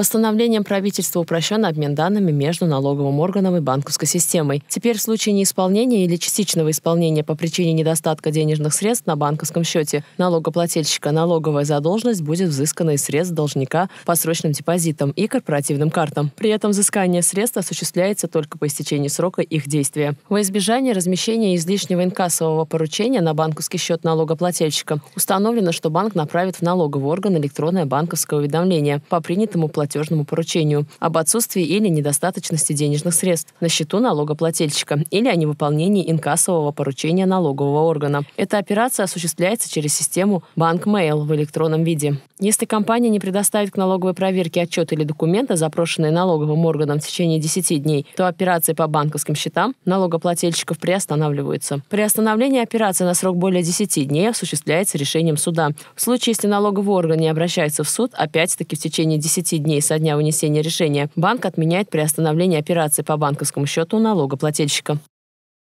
Постановлением правительства упрощен обмен данными между налоговым органом и банковской системой. Теперь в случае неисполнения или частичного исполнения по причине недостатка денежных средств на банковском счете налогоплательщика налоговая задолженность будет взыскана из средств должника по срочным депозитам и корпоративным картам. При этом взыскание средств осуществляется только по истечении срока их действия. Во избежание размещения излишнего инкассового поручения на банковский счет налогоплательщика установлено, что банк направит в налоговый орган электронное банковское уведомление по принятому платежу платежному поручению об отсутствии или недостаточности денежных средств на счету налогоплательщика или о невыполнении инкассового поручения налогового органа. Эта операция осуществляется через систему BankMail в электронном виде. Если компания не предоставит к налоговой проверке отчет или документы, запрошенные налоговым органом в течение 10 дней, то операции по банковским счетам налогоплательщиков приостанавливаются. Приостановление операции на срок более 10 дней осуществляется решением суда. В случае, если налоговый орган не обращается в суд, опять-таки в течение 10 дней дней со дня вынесения решения, банк отменяет приостановление операции по банковскому счету налогоплательщика.